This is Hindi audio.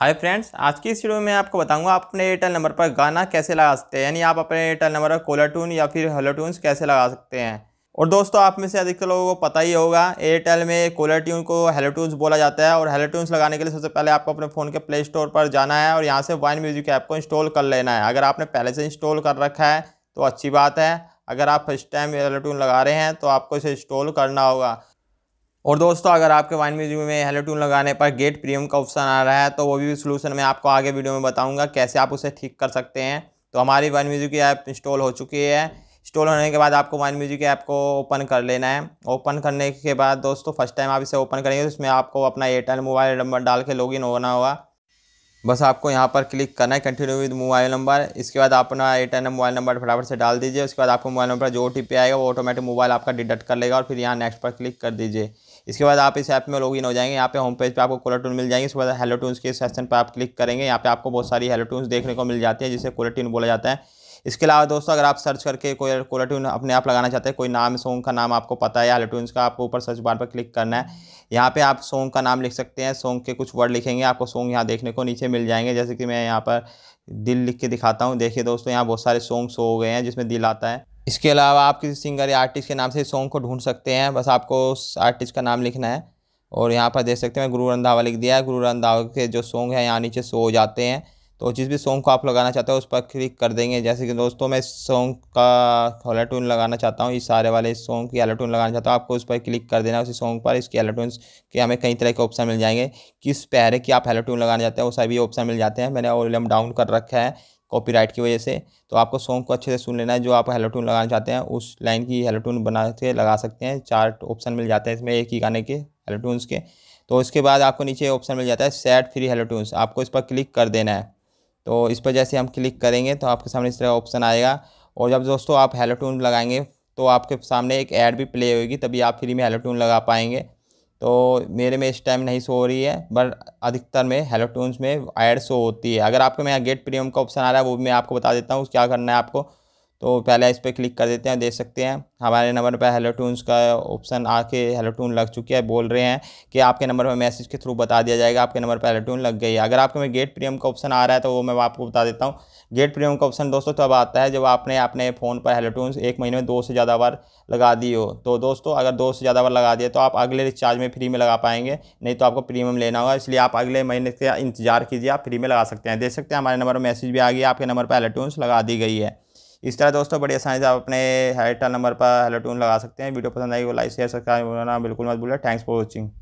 हाय फ्रेंड्स आज की इस वीडियो में आपको बताऊंगा आप अपने एयरटेल नंबर पर गाना कैसे लगा सकते हैं यानी आप अपने एयरटेल नंबर पर कोलर टून या फिर हेलो टून्स कैसे लगा सकते हैं और दोस्तों आप में से अधिकतर लोगों को पता ही होगा एयरटेल में कोलर ट्यून को हेलो ट्यून्स बोला जाता है और हेलो ट्यून्स लगाने के लिए सबसे पहले आपको अपने फ़ोन के प्ले स्टोर पर जाना है और यहाँ से वाइन म्यूजिक ऐप को इंस्टॉल कर लेना है अगर आपने पहले से इंस्टॉल कर रखा है तो अच्छी बात है अगर आप फर्स्ट टाइम हेलो ट्यून लगा रहे हैं तो आपको इसे इंस्टॉल करना होगा और दोस्तों अगर आपके वाइन म्यूजिक में हेलो टून लगाने पर गेट प्रीमियम का ऑप्शन आ रहा है तो वो भी सोलूशन मैं आपको आगे वीडियो में बताऊँगा कैसे आप उसे ठीक कर सकते हैं तो हमारी वाइन म्यूजिक की ऐप इंस्टॉल हो चुकी है इंस्टॉल होने के बाद आपको वाइन म्यूजिक ऐप को ओपन कर लेना है ओपन करने के बाद दोस्तों फर्स्ट टाइम आप इसे ओपन करेंगे तो इसमें आपको अपना एयरटेल मोबाइल नंबर डाल के लॉग होना होगा बस आपको यहाँ पर क्लिक करना है कंटिन्यू विद मोबाइल नंबर इसके बाद अपना ए एयरटेल मोबाइल नंबर फटाफट से डाल दीजिए उसके बाद आपको मोबाइल नंबर जो ओ आएगा वो ऑटोमेटिक मोबाइल आपका डिडक्ट कर लेगा और फिर यहाँ नेक्स्ट पर क्लिक कर दीजिए इसके बाद आप इस ऐप में लॉगिन हो जाएंगे यहाँ पे होम पेज पे आपको कोलर टून मिल जाएंगे उसके बाद हेलो टून के सेक्शन पर आप क्लिक करेंगे यहाँ पे आपको बहुत सारी हेलो टून देखने को मिल जाती है जिसे कोलर टून बोला जाता है इसके अलावा दोस्तों अगर आप सर्च करके कोई कोलाट्यून अपने आप लगाना चाहते हैं कोई नाम सॉन्ग का नाम आपको पता है या का आपको ऊपर सर्च बार पर क्लिक करना है यहाँ पे आप सॉन्ग का नाम लिख सकते हैं सॉन्ग के कुछ वर्ड लिखेंगे आपको सॉन्ग यहाँ देखने को नीचे मिल जाएंगे जैसे कि मैं यहाँ पर दिल लिख के दिखाता हूँ देखिए दोस्तों यहाँ बहुत सारे सॉन्ग शो हो गए हैं जिसमें दिल आता है इसके अलावा आप किसी सिंगर या आर्टिस्ट के नाम से सॉन्ग को ढूंढ सकते हैं बस आपको उस आर्टिस्ट का नाम लिखना है और यहाँ पर देख सकते हैं गुरु रंधावा लिख दिया है गुरु रंधावा के जो सॉन्ग है यहाँ नीचे शो हो जाते हैं तो जिस भी सॉन्ग को आप लगाना चाहते हो उस पर क्लिक कर देंगे जैसे कि दोस्तों मैं इस सॉन्ग का हॉलाटून लगाना चाहता हूँ इस सारे वाले इस सॉन्ग की एलाटून लगाना चाहता हूँ आपको उस पर क्लिक कर देना उसी सॉन्ग पर इसके एलाटून के हमें कई तरह के ऑप्शन मिल जाएंगे किस पहरे की आप एलाटून लगाना चाहते हैं वो सभी ऑप्शन मिल जाते हैं मैंने वॉल्यूम डाउन कर रखा है कॉपीराइट की वजह से तो आपको सॉन्ग को अच्छे से सुन लेना है जो आप हेलोटून लगाना चाहते हैं उस लाइन की हेलोटून बना के लगा सकते हैं चार ऑप्शन मिल जाते हैं इसमें एक ही गाने के हेलोटून्स के तो इसके बाद आपको नीचे ऑप्शन मिल जाता है सेट फ्री हेलोटून्स आपको इस पर क्लिक कर देना है तो इस पर जैसे हम क्लिक करेंगे तो आपके सामने इस तरह ऑप्शन आएगा और जब दोस्तों आप हेलो लगाएंगे तो आपके सामने एक ऐड भी प्ले होगी तभी आप फ्री में हेलो लगा पाएंगे तो मेरे में इस टाइम नहीं सो हो रही है बट अधिकतर में हेलो में ऐड शो होती है अगर आपके में यहाँ गेट प्रीमियम का ऑप्शन आ रहा है वो भी मैं आपको बता देता हूँ क्या करना है आपको तो पहले इस पर क्लिक कर देते हैं देख सकते हैं हमारे नंबर पर हेलो टून्स का ऑप्शन आके हेलो टून लग चुकी है बोल रहे हैं कि आपके नंबर पर मैसेज के थ्रू बता दिया जाएगा आपके नंबर पर हेलो टून लग गई है अगर आपके में गेट प्रीमियम का ऑप्शन आ रहा है तो वो मैं आपको बता देता हूँ गेट प्रीमियम का ऑप्शन दोस्तों तब आता है जब आपने अपने फ़ोन पर हेलो टून्स एक महीने में दो से ज़्यादा बार लगा दी हो तो दोस्तों अगर दो से ज़्यादा बार लगा दिए तो आप अगले रिचार्ज में फ्री में लगा पाएंगे नहीं तो आपको प्रीमियम लेना होगा इसलिए आप अगले महीने से इंतजार कीजिए आप फ्री में लगा सकते हैं देख सकते हैं हमारे नंबर पर मैसेज भी आ गया आपके नंबर पर हेलो टून्स लगा दी गई है इस तरह दोस्तों बड़ी आसानी से आप अपने एयरटेल नंबर पर हेलो टून लगा सकते हैं वीडियो पसंद आई हो लाइक शेयर सब्सक्राइब होना बिल्कुल मत भूलें थैंक्स फॉर वॉचिंग